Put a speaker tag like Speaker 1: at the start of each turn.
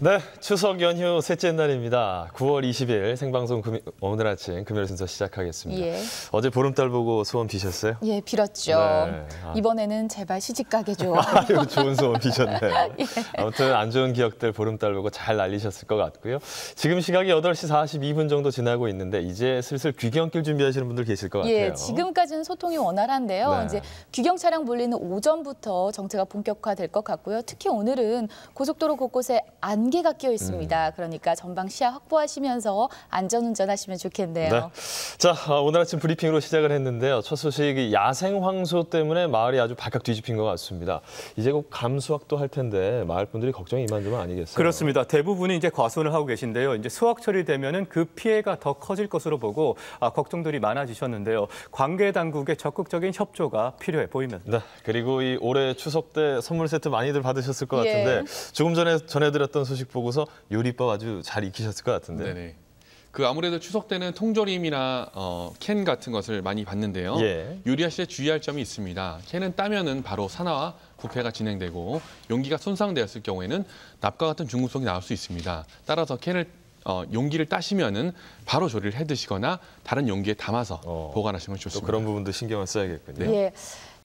Speaker 1: 네, 추석 연휴 셋째 날입니다. 9월 20일 생방송 금요, 오늘 아침 금요일 순서 시작하겠습니다. 예. 어제 보름달 보고 소원 비셨어요?
Speaker 2: 예, 빌었죠. 네. 아. 이번에는 제발 시집 가게 좀. 아유, 좋은 소원 비셨네. 예.
Speaker 1: 아무튼 안 좋은 기억들 보름달 보고 잘 날리셨을 것 같고요. 지금 시각이 8시 42분 정도 지나고 있는데 이제 슬슬 귀경길 준비하시는 분들 계실 것 예, 같아요. 예,
Speaker 2: 지금까지는 소통이 원활한데요. 네. 이제 귀경 차량 몰리는 오전부터 정체가 본격화될 것 같고요. 특히 오늘은 고속도로 곳곳에 안 안개가 끼어 있습니다. 음. 그러니까 전방 시야 확보하시면서 안전운전 하시면 좋겠네요. 네.
Speaker 1: 자, 어, 오늘 아침 브리핑으로 시작을 했는데요. 첫 소식이 야생 황소 때문에 마을이 아주 발칵 뒤집힌 것 같습니다. 이제 곧 감수확도 할 텐데 마을 분들이 걱정이 이만저만 아니겠어요?
Speaker 3: 그렇습니다. 대부분이 이제 과수원을 하고 계신데요. 이제 수확처리되면그 피해가 더 커질 것으로 보고 아, 걱정들이 많아지셨는데요. 관계 당국의 적극적인 협조가 필요해 보입니다. 네. 그리고 이 올해 추석 때 선물 세트 많이들 받으셨을 것 같은데 예. 조금 전에 전해드렸던
Speaker 1: 소식 소식 보고서 요리법 아주 잘 익히셨을 것 같은데. 네네.
Speaker 4: 그 아무래도 추석 때는 통조림이나 어, 캔 같은 것을 많이 봤는데요. 예. 요리하실 때 주의할 점이 있습니다. 캔은 따면은 바로 산화와 부패가 진행되고 용기가 손상되었을 경우에는 납과 같은 중금속이 나올 수 있습니다. 따라서 캔을 어, 용기를 따시면은 바로 조리를 해 드시거나 다른 용기에 담아서 어, 보관하시면 좋습니다. 그런 부분도 신경을 써야겠군요. 예.